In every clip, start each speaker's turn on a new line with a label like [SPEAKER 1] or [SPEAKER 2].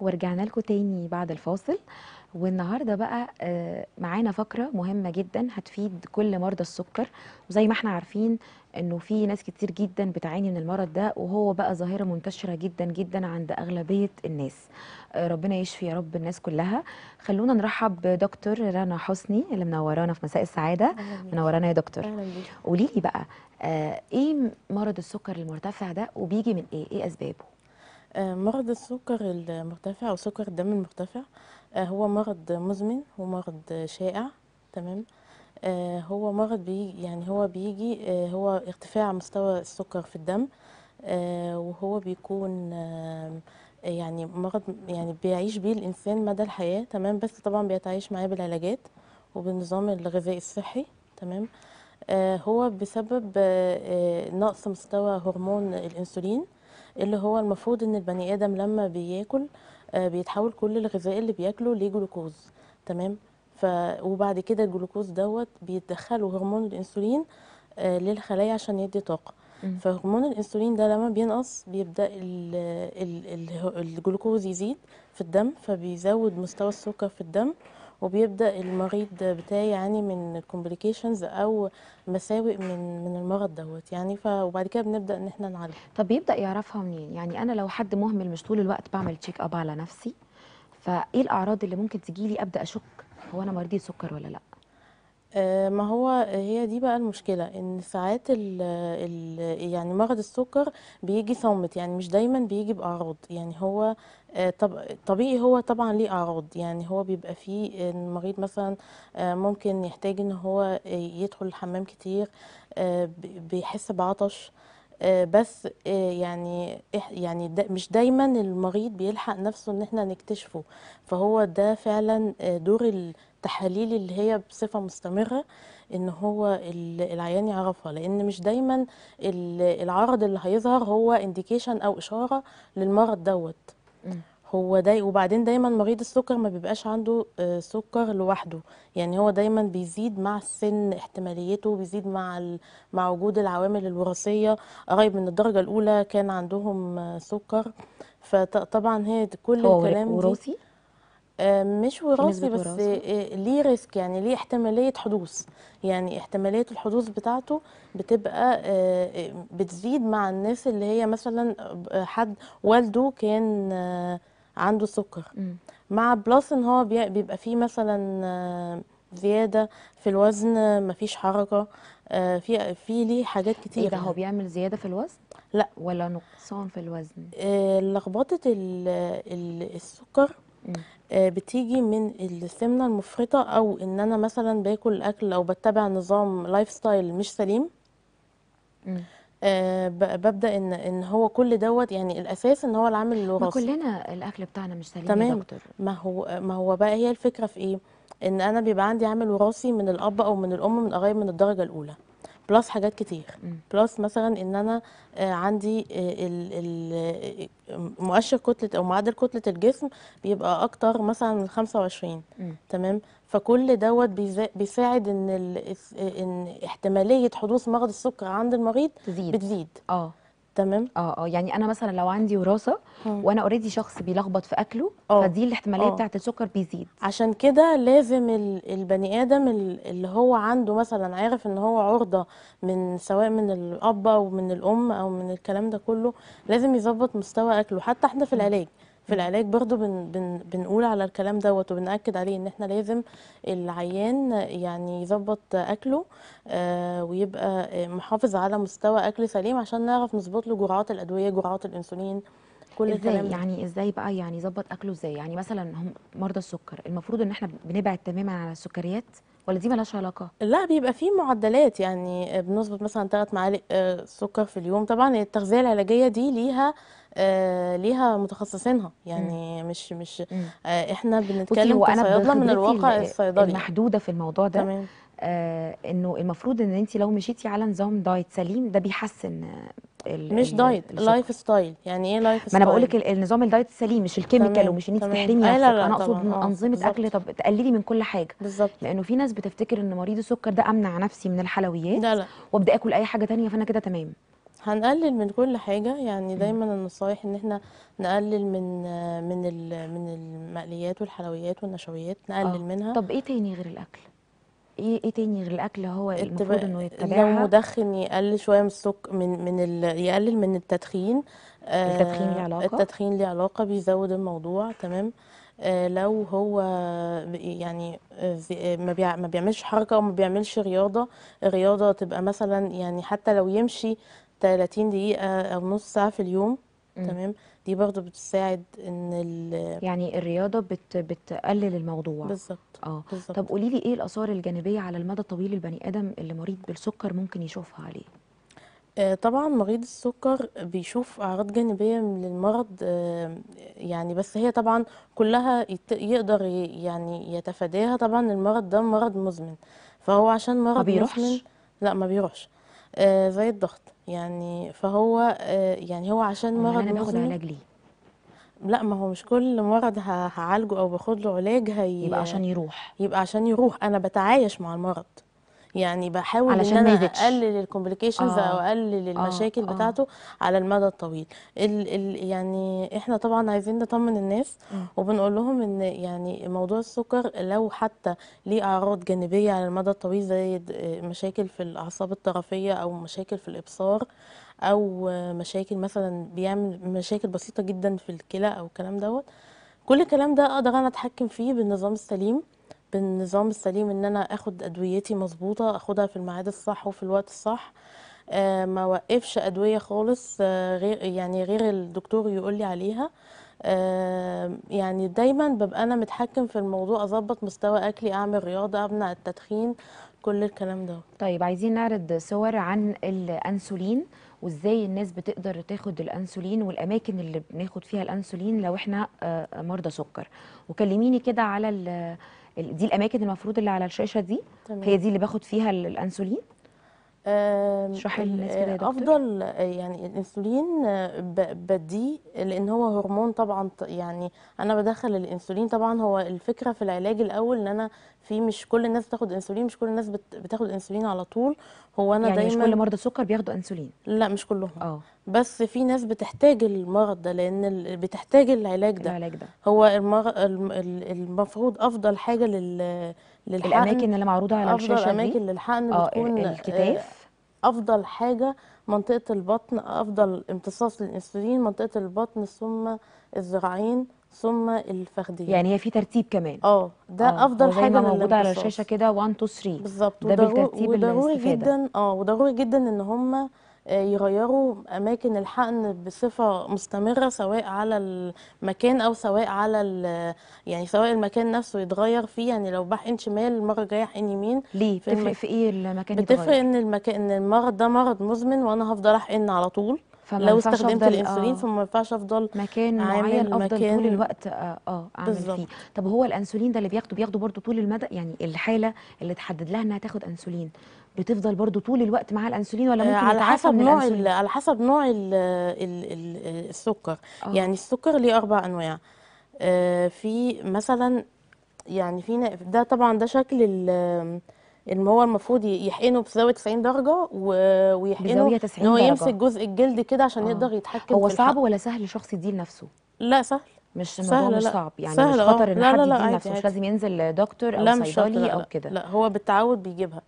[SPEAKER 1] ورجعنا لكم تاني بعد الفاصل والنهارده بقى آه، معانا فقره مهمه جدا هتفيد كل مرضى السكر وزي ما احنا عارفين انه في ناس كتير جدا بتعاني من المرض ده وهو بقى ظاهره منتشره جدا جدا عند اغلبيه الناس آه، ربنا يشفي يا رب الناس كلها خلونا نرحب بدكتور رنا حسني اللي منورانا في مساء السعاده منورانا يا دكتور قولي لي بقى آه، ايه مرض السكر المرتفع ده وبيجي
[SPEAKER 2] من ايه ايه اسبابه آه، مرض السكر المرتفع أو سكر الدم المرتفع آه، هو مرض مزمن ومرض شائع تمام آه، هو مرض بيجي يعني هو بيجي هو ارتفاع مستوى السكر في الدم وهو بيكون يعني مرض يعني بيعيش بيه الإنسان مدى الحياة تمام بس طبعا بيتعايش معاه بالعلاجات وبالنظام الغذائي الصحي تمام هو بسبب نقص مستوى هرمون الأنسولين اللي هو المفروض ان البني ادم لما بياكل آه، بيتحول كل الغذاء اللي بياكله لجلوكوز تمام ف وبعد كده الجلوكوز دوت بيتدخله هرمون الانسولين آه، للخلايا عشان يدي طاقه فهرمون الانسولين ده لما بينقص بيبدا الـ الـ الجلوكوز يزيد في الدم فبيزود مستوى السكر في الدم وبيبدا المريض بتاعي يعاني من كومبليكيشنز او مساوئ من من المرض دوت يعني ف وبعد كده بنبدا ان احنا نعالجه طب بيبدا
[SPEAKER 1] يعرفها منين يعني انا لو حد مهمل مش طول الوقت بعمل تشيك اب على نفسي فايه الاعراض
[SPEAKER 2] اللي ممكن تجيلي ابدا اشك هو انا مريضه سكر ولا لا آه، ما هو هي دي بقى المشكلة، إن ساعات الـ الـ يعني مرض السُكّر بيجي صامت، يعني مش دايمًا بيجي بأعراض، يعني هو آه، طب طبيعي هو طبعًا ليه أعراض، يعني هو بيبقى فيه المريض مثلًا آه، ممكن يحتاج إن هو يدخل الحمّام كتير، بيحس بعطش، بس يعني يعني مش دايمًا المريض بيلحق نَفْسه إن إحنا نكتشفه، فهو ده فعلًا دور ال التحاليل اللي هي بصفه مستمره ان هو العيان يعرفها لان مش دايما العرض اللي هيظهر هو انديكيشن او اشاره للمرض دوت هو داي وبعدين دايما مريض السكر ما بيبقاش عنده آه، سكر لوحده يعني هو دايما بيزيد مع السن احتماليته بيزيد مع ال... مع وجود العوامل الوراثيه قريب من الدرجه الاولى كان عندهم آه، سكر فطبعا هي كل الكلام وراثي آه، مش وراثي بس وراثة. آه، ليه ريسك يعني ليه احتماليه حدوث يعني احتماليه الحدوث بتاعته بتبقى آه، بتزيد مع الناس اللي هي مثلا حد والده كان عنده سكر م. مع بلس ان هو بيبقى فيه مثلا زياده في الوزن مفيش حركه في في ليه حاجات إيه كتير ايه ده هو بيعمل زياده في الوزن
[SPEAKER 1] لا ولا نقصان
[SPEAKER 2] في الوزن لخبطه السكر آه، بتيجي من السمنة المفرطة أو إن أنا مثلا باكل أكل أو بتبع نظام لايف ستايل مش سليم آه، ببدأ إن إن هو كل دوت يعني الأساس إن هو العامل ما الوراثي كلنا الاكل بتاعنا مش سليم يا تمام دكتور ما هو ما هو بقى هي الفكرة في ايه ان انا بيبقى عندي عامل وراثي من الاب او من الام من قرايب من الدرجة الاولى بلس حاجات كتير بلس مثلا ان انا آه، عندي آه، آه، مؤشر كتله او معدل كتله الجسم بيبقى اكتر مثلا من 25 م. تمام فكل دوت بيساعد ان ان احتماليه حدوث مرض السكر عند المريض بتزيد اه تمام اه اه
[SPEAKER 1] يعني انا مثلا لو عندي وراثه اه. وانا اوريدي شخص بيلخبط في اكله أوه. فدي الاحتماليه اه. بتاعه السكر
[SPEAKER 2] بيزيد عشان كده لازم البني ادم اللي هو عنده مثلا عارف ان هو عرضه من سواء من الاب او من الام او من الكلام ده كله لازم يظبط مستوى اكله حتى احنا في العلاج في العلاج برضو بن بن بنقول على الكلام دوت وبنأكد عليه ان احنا لازم العيان يعني يظبط اكله آه، ويبقى محافظ على مستوى اكل سليم عشان نعرف نظبط له جرعات الادويه جرعات الانسولين كل ازاي الكلام يعني ازاي بقى يعني يظبط اكله ازاي يعني مثلا
[SPEAKER 1] هم مرضى السكر المفروض ان احنا بنبعد تماما عن السكريات ولا دي مالهاش علاقه
[SPEAKER 2] لا بيبقى في معدلات يعني بنظبط مثلا ثلاث معالق آه، سكر في اليوم طبعا التغذيه العلاجيه دي ليها آه، ليها متخصصينها يعني مم. مش مش آه، احنا بنتكلم كصيادله من الواقع الصيدلي محدوده
[SPEAKER 1] في الموضوع ده تمام.
[SPEAKER 2] آه انه
[SPEAKER 1] المفروض ان انت لو مشيتي على نظام دايت سليم ده بيحسن مش دايت لايف
[SPEAKER 2] ستايل يعني ايه لايف ستايل ما انا بقول لك
[SPEAKER 1] النظام الدايت السليم مش الكيميكال ومش ان انت تحرمي لا لا انا اقصد انظمه بالزبط. اكل طب تقللي من كل حاجه بالظبط لانه في ناس بتفتكر ان مريض السكر ده امنع نفسي من
[SPEAKER 2] الحلويات لا لا وابدا اكل اي حاجه ثانيه فانا كده تمام هنقلل من كل حاجة يعني دايما النصايح ان احنا نقلل من من من المقليات والحلويات والنشويات نقلل أوه. منها طب ايه تاني غير الاكل؟ ايه ايه تاني غير الاكل هو المفروض انه يتبعها لو مدخن يقلل شويه من السكر من من يقلل من التدخين آه، التدخين ليه علاقه التدخين ليه علاقه بيزود الموضوع تمام آه، لو هو يعني آه، ما ما بيعملش حركه وما بيعملش رياضه الرياضه تبقى مثلا يعني حتى لو يمشي 30 دقيقة أو نص ساعة في اليوم م. تمام دي برضو بتساعد ان ال يعني الرياضه بت بتقلل
[SPEAKER 1] الموضوع بالظبط اه بالزبط. طب قولي لي ايه الاثار الجانبيه على المدى الطويل البني ادم اللي
[SPEAKER 2] مريض بالسكر ممكن يشوفها عليه آه، طبعا مريض السكر بيشوف اعراض جانبيه للمرض المرض آه، يعني بس هي طبعا كلها يقدر يعني يتفاداها طبعا المرض ده مرض مزمن فهو عشان مرض ما بيروحش. مزمن لا ما بيروحش آه، زي الضغط يعني فهو آه، يعني هو عشان يعني مرض أنا باخد مزمن علاج ليه؟ لا ما هو مش كل مرض هعالجه او باخد له علاج هي يبقى عشان يروح يبقى عشان يروح انا بتعايش مع المرض يعني بحاول علشان ان انا اقلل الكومبليكيشنز آه. او اقلل المشاكل آه. آه. بتاعته على المدى الطويل ال ال يعني احنا طبعا عايزين نطمن الناس وبنقول لهم ان يعني موضوع السكر لو حتى ليه اعراض جانبيه على المدى الطويل زي مشاكل في الاعصاب الطرفيه او مشاكل في الابصار او مشاكل مثلا بيعمل مشاكل بسيطه جدا في الكلى او الكلام دوت كل الكلام ده اقدر انا اتحكم فيه بالنظام السليم بالنظام السليم ان انا اخد ادويتي مظبوطه اخدها في الميعاد الصح وفي الوقت الصح آه، ما وقفش ادويه خالص آه، غير يعني غير الدكتور يقول لي عليها آه، يعني دايما ببقى انا متحكم في الموضوع اظبط مستوى اكلي اعمل رياضه امنع التدخين كل الكلام ده طيب
[SPEAKER 1] عايزين نعرض صور عن الانسولين وازاي الناس بتقدر تاخد الانسولين والاماكن اللي بناخد فيها الانسولين لو احنا مرضى سكر وكلميني كده على دي الاماكن المفروض اللي على الشاشه دي تمام. هي دي اللي باخد فيها الانسولين
[SPEAKER 2] اشرحي للناس كده يا دكتور افضل آه، يعني الانسولين آه، بديه لان هو هرمون طبعا يعني انا بدخل الانسولين طبعا هو الفكره في العلاج الاول ان انا في مش كل الناس بتاخد انسولين مش كل الناس بتاخد انسولين على طول هو انا يعني دايما مش كل مرضى السكر بياخدوا انسولين لا مش كلهم اه بس في ناس بتحتاج المرض ده لان بتحتاج العلاج ده العلاج ده هو المفروض افضل حاجه لل للحقن الاماكن اللي معروضه على الشاشه دي الاماكن اماكن للحقن آه بتكون الكتاف آه، افضل حاجه منطقه البطن افضل امتصاص للانسولين منطقه البطن ثم الذراعين ثم الفخذين يعني هي في ترتيب كمان اه ده آه. افضل حاجه موجوده على الشاشه كده 1 2 3 بالظبط ده بالترتيب وضروري جدا اه وضروري جدا ان هم يغيروا اماكن الحقن بصفه مستمره سواء على المكان او سواء على يعني سواء المكان نفسه يتغير فيه يعني لو بحقن شمال المره الجايه احقن يمين ليه بتفرق في, في ايه المكان بتفرق يتغير؟ بتفرق ان المكان ان المرض ده مرض مزمن وانا هفضل احقن على طول فما لو استخدمت الانسولين آه فما
[SPEAKER 1] ينفعش افضل مكان معين افضل مكان طول الوقت اه, آه اعمل فيه طب هو الانسولين ده اللي بياخده بياخده برضو طول المدى يعني الحاله اللي تحدد لها انها تاخد انسولين بتفضل برضو طول الوقت مع الانسولين ولا آه، ممكن على حسب نوع
[SPEAKER 2] على حسب نوع السكر آه. يعني السكر ليه اربع انواع آه في مثلا يعني في ده طبعا ده شكل ان هو المفروض يحقنه بزاويه 90 درجه ويحقنه ان هو يمسك جزء الجلد كده عشان آه. يقدر يتحكم هو صعب
[SPEAKER 1] ولا سهل لشخص يديه لنفسه؟
[SPEAKER 2] لا سهل مش الموضوع مش صعب يعني سهل مش آه. خطر ان حد يديه لنفسه مش لازم ينزل دكتور او صيدلي او كده لا هو بالتعود بيجيبها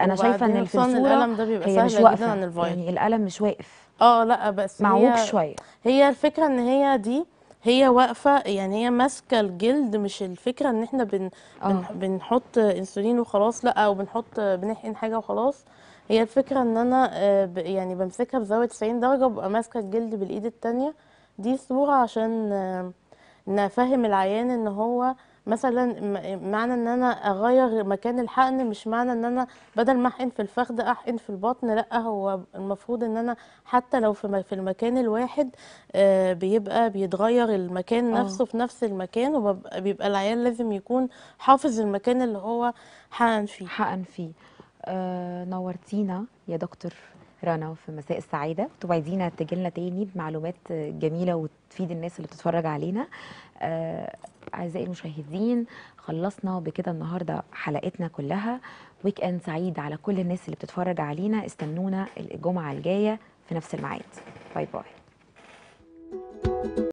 [SPEAKER 2] انا شايفه ان الفنسوره القلم ده بيبقى هي مش واقفه يعني القلم مش واقف اه لا بس معوج شويه هي الفكره ان هي دي هي واقفه يعني هي ماسكه الجلد مش الفكره ان احنا بن آه. بنحط انسولين وخلاص لا او بنحط بنحقن حاجه وخلاص هي الفكره ان انا آه، يعني بمسكها بزاويه 90 درجه وببقى ماسكه الجلد بالايد التانية دي صوره عشان آه، نفهم العيان ان هو مثلا معنى ان انا اغير مكان الحقن مش معنى ان انا بدل ما احقن في الفخذ احقن في البطن لا هو المفروض ان انا حتى لو في في المكان الواحد آه، بيبقى بيتغير المكان آه. نفسه أوه. في نفس المكان وبيبقى العيال لازم يكون حافظ المكان اللي هو حقن فيه حقن فيه آه
[SPEAKER 1] نورتينا يا دكتور رنا في مساء السعادة توعدينا تجيلنا تاني بمعلومات جميلة وتفيد الناس اللي بتتفرج علينا آه اعزائي المشاهدين خلصنا بكده النهارده حلقتنا كلها ويك اند سعيد على كل الناس اللي بتتفرج علينا استنونا الجمعه الجايه في نفس الميعاد باي باي